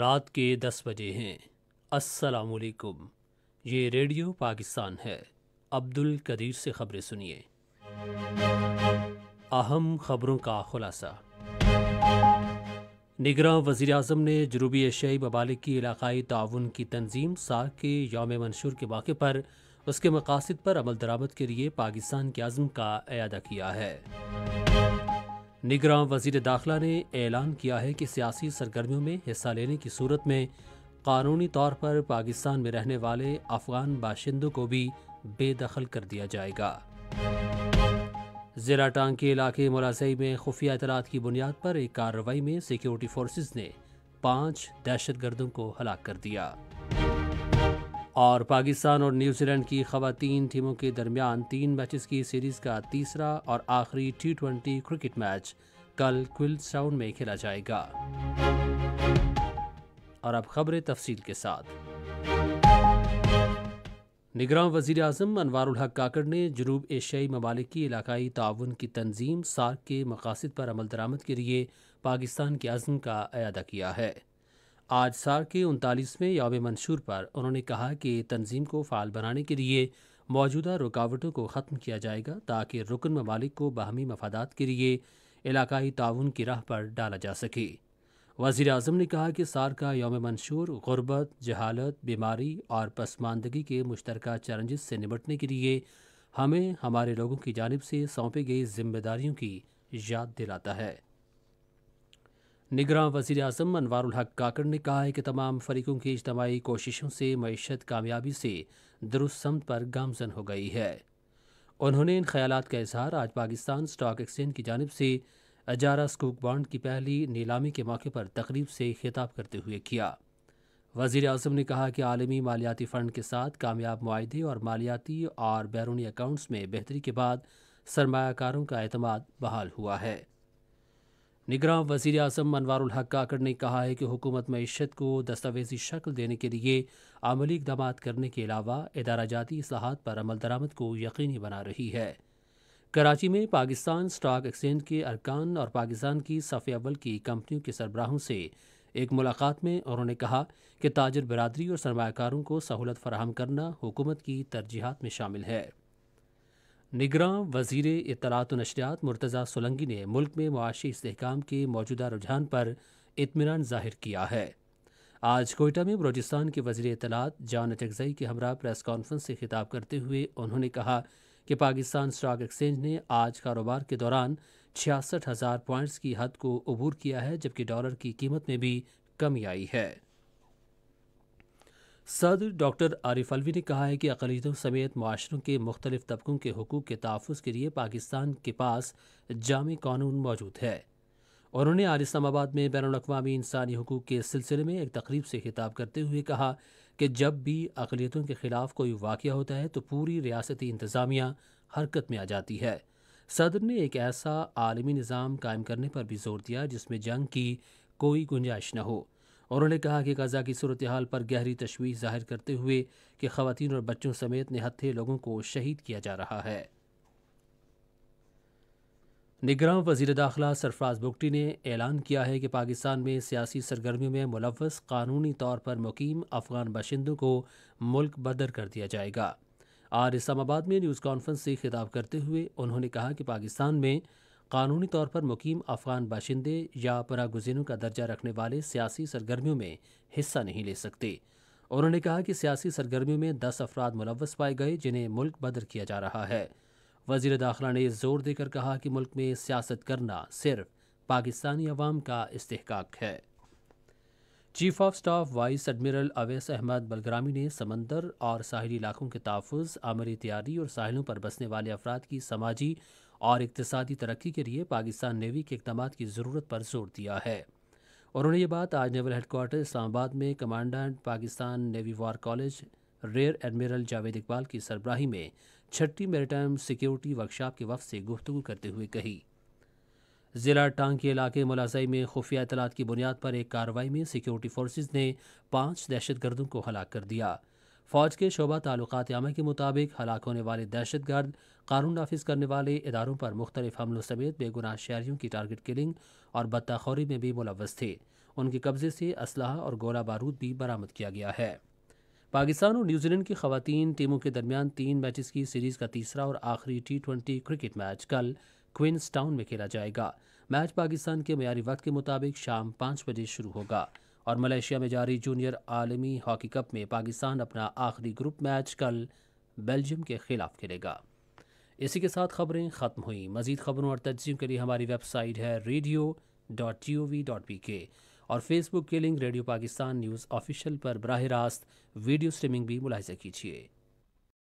रात के दस बजे हैं असलकुम ये रेडियो पाकिस्तान है अब्दुल कदीर से खबरें सुनिए अहम खबरों का खुलासा निगरान वज़ी अजम ने जनूबी एशियाई ममालिक की ताउन की तंजीम सा के योम मंशूर के मौके पर उसके मकासद पर अमल दरामद के लिए पाकिस्तान के आज़म का अदा किया है निगरान वजीर दाखिला ने ऐलान किया है कि सियासी सरगर्मियों में हिस्सा लेने की सूरत में कानूनी तौर पर पाकिस्तान में रहने वाले अफगान बाशिंदों को भी बेदखल कर दिया जाएगा जिला टांग के इलाके मुलाजई में खुफिया इतलात की बुनियाद पर एक कार्रवाई में सिक्योरिटी फोर्सेज ने पाँच दहशतगर्दों को हलाक कर दिया और पाकिस्तान और न्यूजीलैंड की खवतान टीमों के दरमियान तीन मैचेस की सीरीज़ का तीसरा और आखिरी टी ट्वेंटी क्रिकेट मैच कल क्विल्स में खेला जाएगा और अब खबरें तफसील के साथ निगरान वजीर अजम अनवर हक काकड़ ने जनूब एशियाई ममालिक की ताउन की तंजीम सार्क के मकासद पर अमल दरामद के लिए पाकिस्तान के अज़म का अदा किया है आज साल के उनतालीसवें याब मंशूर पर उन्होंने कहा कि तंजीम को फ़ाल बनाने के लिए मौजूदा रुकावटों को ख़त्म किया जाएगा ताकि रुकन ममालिक को बाहमी मफादात के लिए इलाकई ताउन की राह पर डाला जा सके वज़ी अजम ने कहा कि सार का योम मंशूर गुरबत जहालत बीमारी और पसमानदगी के मुश्तर चैलेंजेस से निपटने के लिए हमें हमारे लोगों की जानब से सौंपी गई जिम्मेदारियों की याद दिलाता है निगरान वजीर अजम अनवर हक काकड़ ने कहा है कि तमाम फरीकों की इजतमाही कोशिशों से मीशत कामयाबी से दुरुस्त समत पर गामजन हो गई है उन्होंने इन ख्याल का इजहार आज पाकिस्तान स्टॉक एक्सचेंज की जानब से अजारा स्कूक बॉन्ड की पहली नीलामी के मौके पर तकरीब से खिताब करते हुए किया वजीर अजम ने कहा कि आलमी मालियाती फ़ंड के साथ कामयाब माहे और मालियाती और बैरूनी अकाउंट्स में बेहतरी के बाद सरमाकारों का अतमाद बहाल हुआ है निगरान वजीर अजम अनवर हक काकड़ ने कहा है कि हुकूमत मीशत को दस्तावेजी शक्ल देने के लिए अमली इकदाम करने के अलावा इदारा जाती असलाहत पर अमल दरामद को यकीनी बना रही है कराची में पाकिस्तान स्टॉक एक्सचेंज के अरकान और पाकिस्तान की सफ़े अव्वल की कंपनियों के सरबराहों से एक मुलाकात में उन्होंने कहा कि ताजर बरदरी और सरमाकारों को सहूलत फराहम करना हुकूमत की तरजीहत में शामिल है निगरान वजीर इतलात नशरियात मुर्तज़ा सोलंगी ने मुल्क में मुआशी इसकाम के मौजूदा रुझान पर इतमान जाहिर किया है आज कोयटा में बलोचिस्तान के वजीर इतलात जान अटकजई के हमरा प्रेस कॉन्फ्रेंस से खिताब करते हुए उन्होंने कहा कि पाकिस्तान स्टॉक एक्सचेंज ने आज कारोबार के दौरान छियासठ हज़ार पॉइंट्स की हद को अबूर किया है जबकि डॉलर की कीमत में भी कमी आई है सदर डॉक्टर आरिफ अलवी ने कहा है कि अकलीतों समेत माशरों के मुख्तलिफ तबकों के हकूक़ के तहफ़ के लिए पाकिस्तान के पास जाम कानून मौजूद है उन्होंने आज इस्लामाबाद में बैन अवी इंसानी हकूक़ के सिलसिले में एक तकरीब से खिताब करते हुए कहा कि जब भी अकलीतों के ख़िलाफ़ कोई वाक़ होता है तो पूरी रियासती इंतज़ामिया हरकत में आ जाती है सदर ने एक ऐसा आलमी निज़ाम कायम करने पर भी जोर दिया जिसमें जंग की कोई गुंजाइश न हो उन्होंने कहा कि गजा की सूरत हाल पर गहरी तशवीश जाहिर करते हुए कि खातन और बच्चों समेत निहत्थे लोगों को शहीद किया जा रहा है निगरान वजीर दाखिला सरफराज बुगटी ने ऐलान किया है कि पाकिस्तान में सियासी सरगर्मियों में मुलवस कानूनी तौर पर मुकीम अफगान बाशिंदों को मुल्क बदर कर दिया जाएगा आज इस्लामाबाद में न्यूज़ कॉन्फ्रेंस से खिताब करते हुए उन्होंने कहा कि पाकिस्तान में कानूनी तौर पर मुकीम अफगान बाशिंदे या परागुजनों का दर्जा रखने वाले सियासी सरगर्मियों में हिस्सा नहीं ले सकते उन्होंने कहा कि सियासी सरगर्मियों में दस अफराद मुलवस पाए गए जिन्हें मुल्क बदर किया जा रहा है वजीर दाखिला ने जोर देकर कहा कि मुल्क में सियासत करना सिर्फ पाकिस्तानी अवाम का इस्तेकाक है chief of staff vice admiral Ovais Ahmed Bilgrami ने समंदर और साहली इलाकों के तहफ़ आमरी तैयारी और साहिलों पर बसने वाले अफराद की समाजी और इकतदी तरक्की के लिए पाकिस्तान नेवी के इकदाम की ज़रूरत पर जोर दिया है उन्होंने ये बात आज नेवल हेडकोार्टर इस्लामाबाद में commandant Pakistan navy war college rear admiral Javed Iqbal की सरबराही में छठी मेरीटाइम सिक्योरिटी वर्कशॉप के वफ से गुफ्तु करते हुए कही ज़िला टांग के इलाके मुलाजई में खुफिया इतलात की बुनियाद पर एक कार्रवाई में सिक्योरिटी फोर्सेज ने पाँच दहशतगर्दों को हलाक कर दिया फौज के शोबा ताल्लुकात यामा के मुताबिक हलाक होने वाले दहशत गर्द कानून नाफिज करने वाले इदारों पर मुख्तलिफ हमलों समेत बेगुनाह शहरीों की टारगेट किलिंग और बत्ताखोरी में भी मुलवस थे उनके कब्जे से असलाह और गोला बारूद भी बरामद किया गया है पाकिस्तान और न्यूजीलैंड की खवतान टीमों के दरमियान तीन मैचेस की सीरीज का तीसरा और आखिरी टी ट्वेंटी क्रिकेट मैच कल क्वींस टाउन में खेला जाएगा मैच पाकिस्तान के मैारी वक्त के मुताबिक शाम पाँच बजे शुरू होगा और मलेशिया में जारी जूनियर आलमी हॉकी कप में पाकिस्तान अपना आखिरी ग्रुप मैच कल बेल्जियम के खिलाफ खेलेगा इसी के साथ खबरें ख़त्म हुई मजीद खबरों और तजी के लिए हमारी वेबसाइट है radio dot G O V dot P K और फेसबुक के link radio Pakistan news official पर बरह रास्त वीडियो स्ट्रीमिंग भी मुलाजा कीजिए